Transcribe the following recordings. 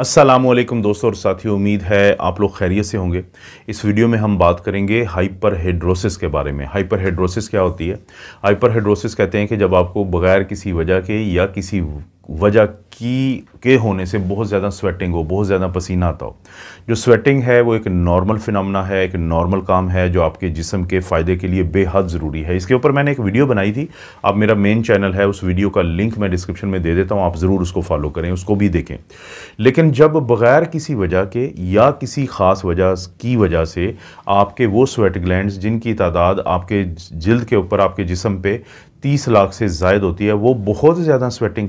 असलम दोस्तों और साथियों उम्मीद है आप लोग खैरियत से होंगे इस वीडियो में हम बात करेंगे हाइपर हेड्रोसिस के बारे में हाइपर हेड्रोसिस क्या होती है हाइपर हेड्रोसिस कहते हैं कि जब आपको बगैर किसी वजह के या किसी वजह की के होने से बहुत ज़्यादा स्वेटिंग हो बहुत ज़्यादा पसीना आता हो जो स्वेटिंग है वो एक नॉर्मल फिनमना है एक नॉर्मल काम है जो आपके जिसम के फ़ायदे के लिए बेहद ज़रूरी है इसके ऊपर मैंने एक वीडियो बनाई थी अब मेरा मेन चैनल है उस वीडियो का लिंक मैं डिस्क्रिप्शन में दे देता हूँ आप ज़रूर उसको फॉलो करें उसको भी देखें लेकिन जब बग़ैर किसी वजह के या किसी ख़ास वजह की वजह से आपके वो स्वेट ग्लैंड जिनकी तादाद आपके जल्द के ऊपर आपके जिसम पे तीस लाख से जायद होती है वो बहुत ज़्यादा स्वेटिंग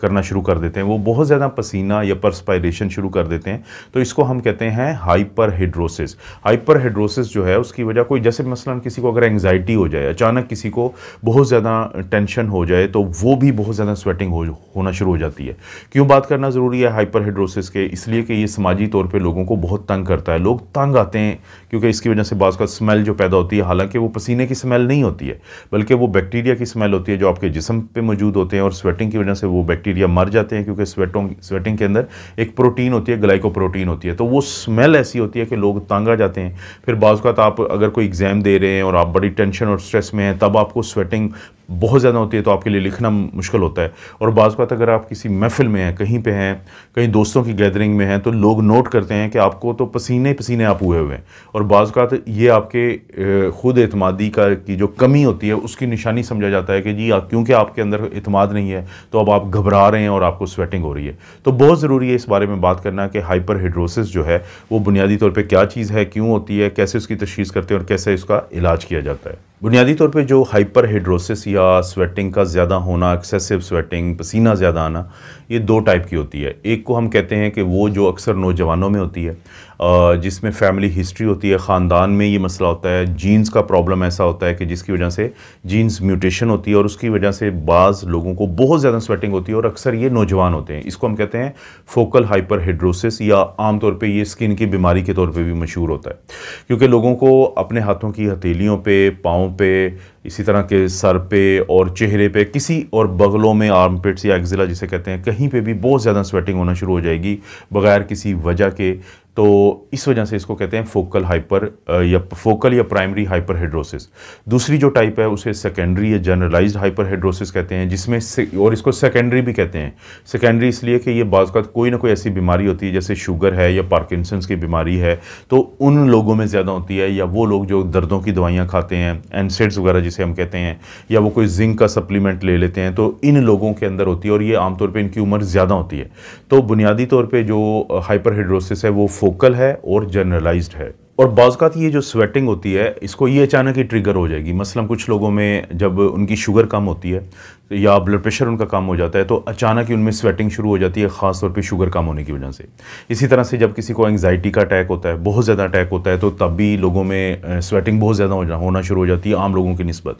करना शुरू कर देते हैं वो बहुत ज़्यादा पसीना या परस्पायरेशन शुरू कर देते हैं तो इसको हम कहते हैं हाइपर हाइड्रोसिस हाइपर हाइड्रोसिस जो है उसकी वजह कोई जैसे मसलन किसी को अगर एंगजाइटी हो जाए अचानक किसी को बहुत ज़्यादा टेंशन हो जाए तो वो भी बहुत ज़्यादा स्वेटिंग हो, होना शुरू हो जाती है क्यों बात करना ज़रूरी है हाइपर हाइड्रोसिस के इसलिए कि ये समाजी तौर पर लोगों को बहुत तंग करता है लोग तंग आते हैं क्योंकि इसकी वजह से बाज़ का स्मेल जो पैदा होती है हालांकि वो पसीने की स्मेल नहीं होती है बल्कि वो बैक्टीरिया की स्मेल होती है जो आपके जिसम पे मौजूद होते हैं और स्वेटिंग की वजह से वो बैक्टीरिया मर जाते हैं क्योंकि स्वेटों स्वेटिंग के अंदर एक प्रोटीन होती है ग्लाइकोप्रोटीन होती है तो वो स्मेल ऐसी होती है कि लोग तंग आ जाते हैं फिर बाज़ात आप अगर कोई एग्ज़ाम दे रहे हैं और आप बड़ी टेंशन और स्ट्रेस में हैं तब आपको स्वेटिंग बहुत ज़्यादा होती है तो आपके लिए लिखना मुश्किल होता है और बाज़ बात अगर आप किसी महफिल में हैं कहीं पे हैं कहीं दोस्तों की गैदरिंग में हैं तो लोग नोट करते हैं कि आपको तो पसीने पसीने आप हुए हुए हैं और बात ये आपके ख़ुद अतमादी का की जो कमी होती है उसकी निशानी समझा जाता है कि जी आप क्योंकि आपके अंदर अतमाद नहीं है तो अब आप घबरा रहे हैं और आपको स्वेटिंग हो रही है तो बहुत ज़रूरी है इस बारे में बात करना कि हाइपर हाइड्रोसिस जो है वो बुनियादी तौर पर क्या चीज़ है क्यों होती है कैसे उसकी तशीस करते हैं और कैसे उसका इलाज किया जाता है बुनियादी तौर पे जो हाइपर हाइड्रोसिस या स्वेटिंग का ज़्यादा होना एक्सेसिव स्वेटिंग पसीना ज़्यादा आना ये दो टाइप की होती है एक को हम कहते हैं कि वो जो अक्सर नौजवानों में होती है जिसमें फैमिली हिस्ट्री होती है ख़ानदान में ये मसला होता है जीन्स का प्रॉब्लम ऐसा होता है कि जिसकी वजह से जीन्स म्यूटेशन होती है और उसकी वजह से बाज़ लोगों को बहुत ज़्यादा स्वेटिंग होती है और अक्सर ये नौजवान होते हैं इसको हम कहते हैं फोकल हाइपरहाइड्रोसिस या आमतौर पर यह स्किन की बीमारी के तौर पर भी मशहूर होता है क्योंकि लोगों को अपने हाथों की हथेलियों पर पाँव पे इसी तरह के सर पे और चेहरे पे किसी और बगलों में आर्म पेट्स या एक्जिला जिसे कहते हैं कहीं पे भी बहुत ज़्यादा स्वेटिंग होना शुरू हो जाएगी बगैर किसी वजह के तो इस वजह से इसको कहते हैं फोकल हाइपर या फोकल या प्राइमरी हाइपर हाइड्रोसिस दूसरी जो टाइप है उसे सेकेंडरी या जनरलाइज्ड हाइपर हाइड्रोसिस कहते हैं जिसमें से, और इसको सेकेंडरी भी कहते हैं सेकेंडरी इसलिए कि ये बाज़ कोई ना कोई ऐसी बीमारी होती है जैसे शुगर है या पार्किसंस की बीमारी है तो उन लोगों में ज़्यादा होती है या वो लोग जो दर्दों की दवाइयाँ खाते हैं एनसेड्स वगैरह जिसे हम कहते हैं या वो कोई जिंक का सप्लीमेंट ले लेते हैं तो इन लोगों के अंदर होती है और ये आमतौर पर इनकी उम्र ज़्यादा होती है तो बुनियादी तौर पर जो हाइपरहाइड्रोसिस है वो फोकल है और जनरलाइज है और बाज़ात तो ये जो स्वेटिंग होती है इसको ये अचानक ही ट्रिगर हो जाएगी मसलन कुछ लोगों में जब उनकी शुगर कम होती है या ब्लड प्रेशर उनका कम हो जाता है तो अचानक ही उनमें स्वेटिंग शुरू हो जाती है ख़ास तौर पे शुगर कम होने की वजह से इसी तरह से जब किसी को एंगजाइटी का अटैक होता है बहुत ज़्यादा अटैक होता है तो तब भी लोगों में स्वेटिंग बहुत ज़्यादा हो होना शुरू हो जाती है आम लोगों की नस्बत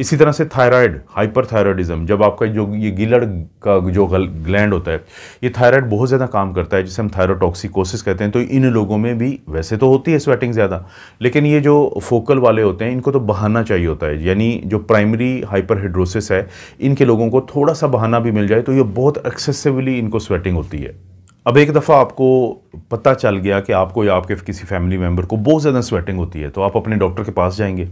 इसी तरह से थायराइड हाइपर थायरॉयडिज़म जब आपका जो ये गिलड़ का जो ग्लैंड होता है ये थायराइड बहुत ज़्यादा काम करता है जिसे हम थायरोटॉक्सिकोसिस कहते हैं तो इन लोगों में भी वैसे तो होती है स्वेटिंग ज़्यादा लेकिन ये जो फोकल वाले होते हैं इनको तो बहाना चाहिए होता है यानी जो प्राइमरी हाइपर है इन स्वेटिंग के लोगों को थोड़ा सा बहाना भी मिल जाए तो ये बहुत एक्सेसिवली इनको स्वेटिंग होती है अब एक दफ़ा आपको पता चल गया कि आपको या आपके किसी फैमिली मेम्बर को बहुत ज़्यादा स्वेटिंग होती है तो आप अपने डॉक्टर के पास जाएंगे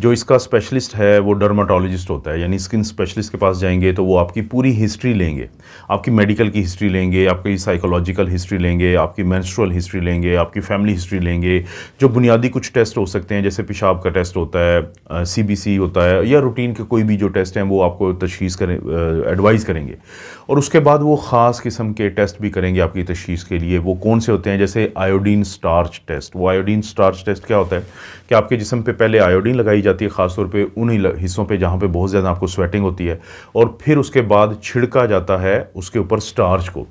जो इसका स्पेशलिस्ट है वो डर्माटोलॉजिस्ट होता है यानी स्किन स्पेशलिस्ट के पास जाएंगे तो वो आपकी पूरी हिस्ट्री लेंगे आपकी मेडिकल की हिस्ट्री लेंगे आपकी साइकोलॉजिकल हिस्ट्री लेंगे आपकी मैंस्ट्रल हिस्ट्री लेंगे आपकी फैमिली हिस्ट्री लेंगे जो बुनियादी कुछ टेस्ट हो सकते हैं जैसे पेशाब का टेस्ट होता है सी बी सी होता है या रूटीन के कोई भी जो टेस्ट हैं वो आपको तशीस करें एडवाइज़ करेंगे और उसके बाद वो ख़ास किस्म के टेस्ट भी करेंगे आपकी तशीस के लिए वो कौन कौन से होते हैं जैसे आयोडीन स्टार्च टेस्ट वो आयोडीन स्टार्च टेस्ट क्या होता है कि आपके जिसम पे पहले आयोडीन लगाई जाती है ख़ासतौर पे उन हिस्सों पे जहाँ पे बहुत ज़्यादा आपको स्वेटिंग होती है और फिर उसके बाद छिड़का जाता है उसके ऊपर स्टार्च को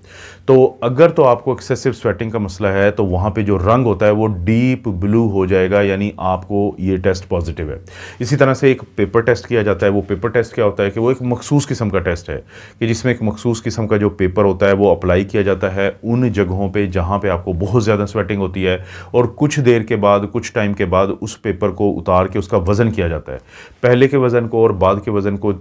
तो अगर तो आपको एक्सेसिव स्वेटिंग का मसला है तो वहाँ पर जो रंग होता है वो डीप ब्लू हो जाएगा यानी आपको ये टेस्ट पॉजिटिव है इसी तरह से एक पेपर टेस्ट किया जाता है वो पेपर टेस्ट क्या होता है कि वो एक मखसूस किस्म का टेस्ट है कि जिसमें एक मखसूस किस्म का जो पेपर होता है वो अप्लाई किया जाता है उन जगहों पर जहाँ वहाँ पे आपको बहुत ज़्यादा स्वेटिंग होती है और कुछ देर के बाद कुछ टाइम के बाद उस पेपर को उतार के उसका वज़न किया जाता है पहले के वज़न को और बाद के वज़न को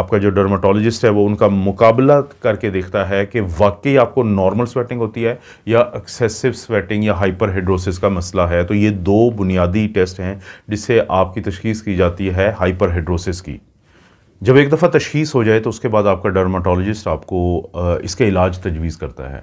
आपका जो डर्माटोलॉजिस्ट है वो उनका मुकाबला करके देखता है कि वाकई आपको नॉर्मल स्वेटिंग होती है या एक्सेसिव स्वेटिंग या हाइपर हाइड्रोसिस का मसला है तो ये दो बुनियादी टेस्ट हैं जिससे आपकी तशखीस की जाती है हाइपर हाइड्रोसिस की जब एक दफ़ा तशीस हो जाए तो उसके बाद आपका डर्माटोलॉजिस्ट आपको इसके इलाज तजवीज़ करता है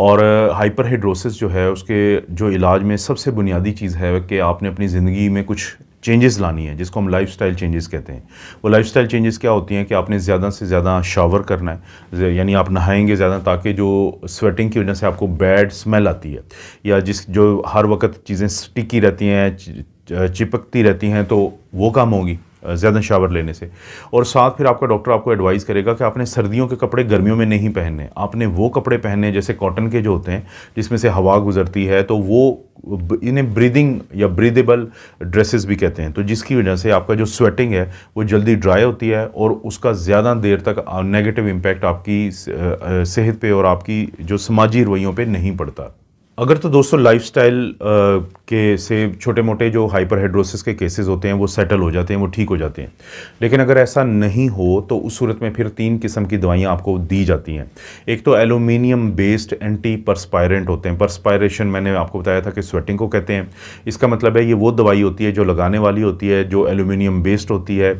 और हाइपरहाइड्रोसिस जो है उसके जो इलाज में सबसे बुनियादी चीज़ है कि आपने अपनी ज़िंदगी में कुछ चेंजेस लानी है जिसको हम लाइफ स्टाइल चेंजेस कहते हैं वो लाइफ स्टाइल चेंजेस क्या होती हैं कि आपने ज़्यादा से ज़्यादा शावर करना है यानी आप नहाएंगे ज़्यादा ताकि जो स्वेटिंग की वजह से आपको बैड स्मेल आती है या जिस जो हर वक्त चीज़ें स्टिकी रहती हैं चिपकती रहती हैं तो वो कम होगी ज़्यादा शावर लेने से और साथ फिर आपका डॉक्टर आपको एडवाइस करेगा कि आपने सर्दियों के कपड़े गर्मियों में नहीं पहनने आपने वो कपड़े पहने जैसे कॉटन के जो होते हैं जिसमें से हवा गुजरती है तो वो इन्हें ब्रीदिंग या ब्रीदेबल ड्रेसेस भी कहते हैं तो जिसकी वजह से आपका जो स्वेटिंग है वो जल्दी ड्राई होती है और उसका ज़्यादा देर तक नेगेटिव इम्पैक्ट आपकी सेहत पे और आपकी जो समाजी रवैयों पर नहीं पड़ता अगर तो दोस्तों लाइफस्टाइल के से छोटे मोटे जो हाइपरहाइड्रोसिस के केसेस होते हैं वो सेटल हो जाते हैं वो ठीक हो जाते हैं लेकिन अगर ऐसा नहीं हो तो उस सूरत में फिर तीन किस्म की दवाइयाँ आपको दी जाती हैं एक तो एलुमिनियम बेस्ड एंटी परस्पायरेंट होते हैं परस्पायरेशन मैंने आपको बताया था कि स्वेटिंग को कहते हैं इसका मतलब है ये वो दवाई होती है जो लगाने वाली होती है जो एलुमिनियम बेस्ड होती है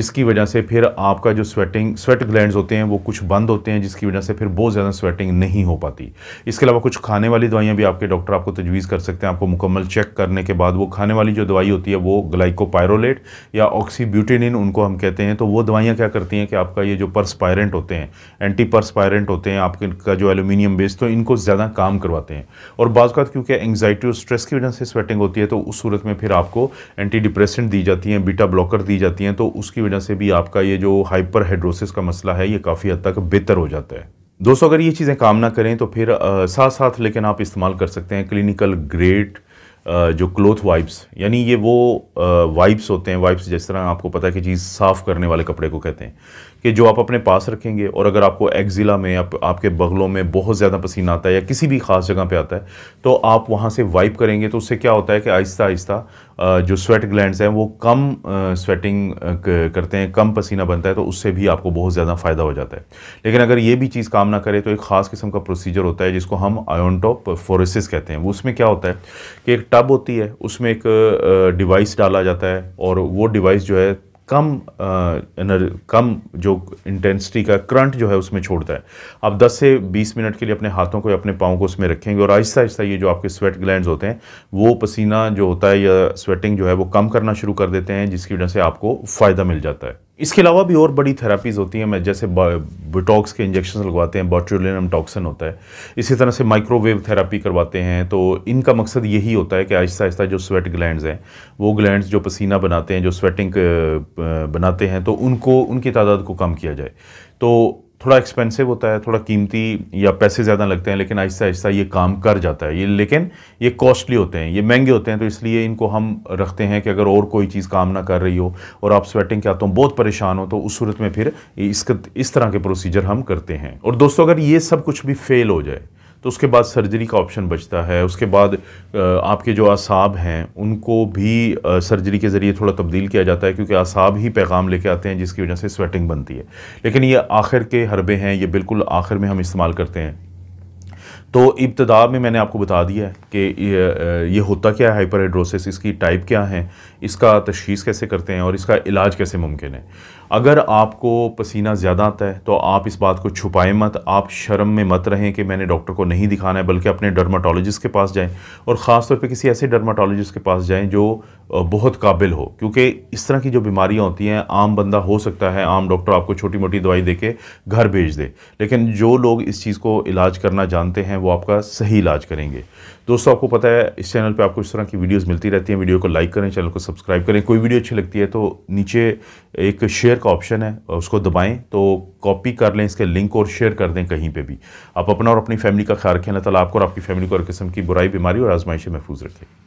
जिसकी वजह से फिर आपका जो स्वेटिंग स्वेट ग्लैंड होते हैं वो कुछ बंद होते हैं जिसकी वजह से फिर बहुत ज़्यादा स्वेटिंग नहीं हो पाती इसके अलावा कुछ खाने वाली दवाइयाँ भी आपके डॉक्टर आपको तजवीज़ कर सकते हैं आपको मुकम्मल चेक करने के बाद वो खाने वाली जो दवाई होती है वो ग्लाइकोपायरोलेट या ऑक्सीब्यूटेनिन उनको हम कहते हैं तो वो दवाइयाँ क्या करती हैं कि आपका ये जो परस्पायरेंट होते हैं एंटी परस्पायरेंट होते हैं आपके का जो एलुमिनियम बेस तो इनको ज़्यादा काम करवाते हैं और बाज़ात क्योंकि एंगजाइटी और स्ट्रेस की वजह से स्वेटिंग होती है तो उस सूरत में फिर आपको एंटी डिप्रेसेंट दी जाती हैं बीटा ब्लॉकर दी जाती हैं तो उसकी वजह से भी आपका ये जो हाइपर हाइड्रोसिस का मसला है ये काफ़ी हद तक बेहतर हो जाता है दोस्तों अगर ये चीज़ें काम ना करें तो फिर आ, साथ साथ लेकिन आप इस्तेमाल कर सकते हैं क्लिनिकल ग्रेड जो क्लोथ वाइप्स यानी ये वो वाइप्स होते हैं वाइप्स जिस तरह आपको पता है कि चीज़ साफ़ करने वाले कपड़े को कहते हैं कि जो आप अपने पास रखेंगे और अगर आपको एक्जिला में आप, आपके बगलों में बहुत ज़्यादा पसीना आता है या किसी भी ख़ास जगह पे आता है तो आप वहाँ से वाइप करेंगे तो उससे क्या होता है कि आहिस्ता आहिस्ता जो स्वेट ग्लैंड्स हैं वो कम स्वेटिंग करते हैं कम पसीना बनता है तो उससे भी आपको बहुत ज़्यादा फ़ायदा हो जाता है लेकिन अगर ये भी चीज़ काम ना करे तो एक ख़ास किस्म का प्रोसीजर होता है जिसको हम आयोनटॉप फोरेसिस कहते हैं वो उसमें क्या होता है कि एक टब होती है उसमें एक डिवाइस डाला जाता है और वो डिवाइस जो है कम कम जो इंटेंसिटी का करंट जो है उसमें छोड़ता है आप 10 से 20 मिनट के लिए अपने हाथों को या अपने पाँव को उसमें रखेंगे और आहिस्ता आहिस्ता ये जो आपके स्वेट ग्लैंड होते हैं वो पसीना जो होता है या स्वेटिंग जो है वो कम करना शुरू कर देते हैं जिसकी वजह से आपको फ़ायदा मिल जाता है इसके अलावा भी और बड़ी थेरापीज़ होती हैं मैं जैसे बोटॉक्स के इंजेक्शन लगवाते हैं बॉट्रोलिनम टॉक्सन होता है इसी तरह से माइक्रोवेव थेरापी करवाते हैं तो इनका मकसद यही होता है कि आहिस्ता आहिस्ता जो स्वेट ग्लैंड्स हैं वो ग्लैंड्स जो पसीना बनाते हैं जो स्वेटिंग बनाते हैं तो उनको उनकी तादाद को कम किया जाए तो थोड़ा एक्सपेंसिव होता है थोड़ा कीमती या पैसे ज़्यादा लगते हैं लेकिन आहिस्ता आहिस्ता ये काम कर जाता है ये लेकिन ये कॉस्टली होते हैं ये महंगे होते हैं तो इसलिए इनको हम रखते हैं कि अगर और कोई चीज़ काम ना कर रही हो और आप स्वेटिंग के हो बहुत परेशान हो तो उस सूरत में फिर इस इस तरह के प्रोसीजर हम करते हैं और दोस्तों अगर ये सब कुछ भी फेल हो जाए तो उसके बाद सर्जरी का ऑप्शन बचता है उसके बाद आपके जो असाब हैं उनको भी सर्जरी के ज़रिए थोड़ा तब्दील किया जाता है क्योंकि असाब ही पैगाम लेके आते हैं जिसकी वजह से स्वेटिंग बनती है लेकिन ये आखिर के हरबे हैं ये बिल्कुल आखिर में हम इस्तेमाल करते हैं तो इब्तदा में मैंने आपको बता दिया है कि ये, ये होता क्या है हाइपर हाइड्रोसिस इसकी टाइप क्या है इसका तशीस कैसे करते हैं और इसका इलाज कैसे मुमकिन है अगर आपको पसीना ज़्यादा आता है तो आप इस बात को छुपाएं मत आप शर्म में मत रहें कि मैंने डॉक्टर को नहीं दिखाना है बल्कि अपने डर्माटोलॉजिस्ट के पास जाएं और ख़ास तौर पे किसी ऐसे डर्माटोलॉजिस्ट के पास जाएं जो बहुत काबिल हो क्योंकि इस तरह की जो बीमारियां होती हैं आम बंदा हो सकता है आम डॉक्टर आपको छोटी मोटी दवाई दे के घर भेज दे लेकिन जो लोग इस चीज़ को इलाज करना जानते हैं वो आपका सही इलाज करेंगे दोस्तों आपको पता है इस चैनल पे आपको इस तरह की वीडियोस मिलती रहती हैं वीडियो को लाइक करें चैनल को सब्सक्राइब करें कोई वीडियो अच्छी लगती है तो नीचे एक शेयर शेयर का ऑप्शन है उसको दबाएं तो कॉपी कर लें इसके लिंक और शेयर कर दें कहीं पे भी आप अपना और अपनी फैमिली का ख्याल रखें ना तो आपको और आपकी फैमिली को हर किस्म की बुराई बीमारी और आजमाइशें महफूज रखें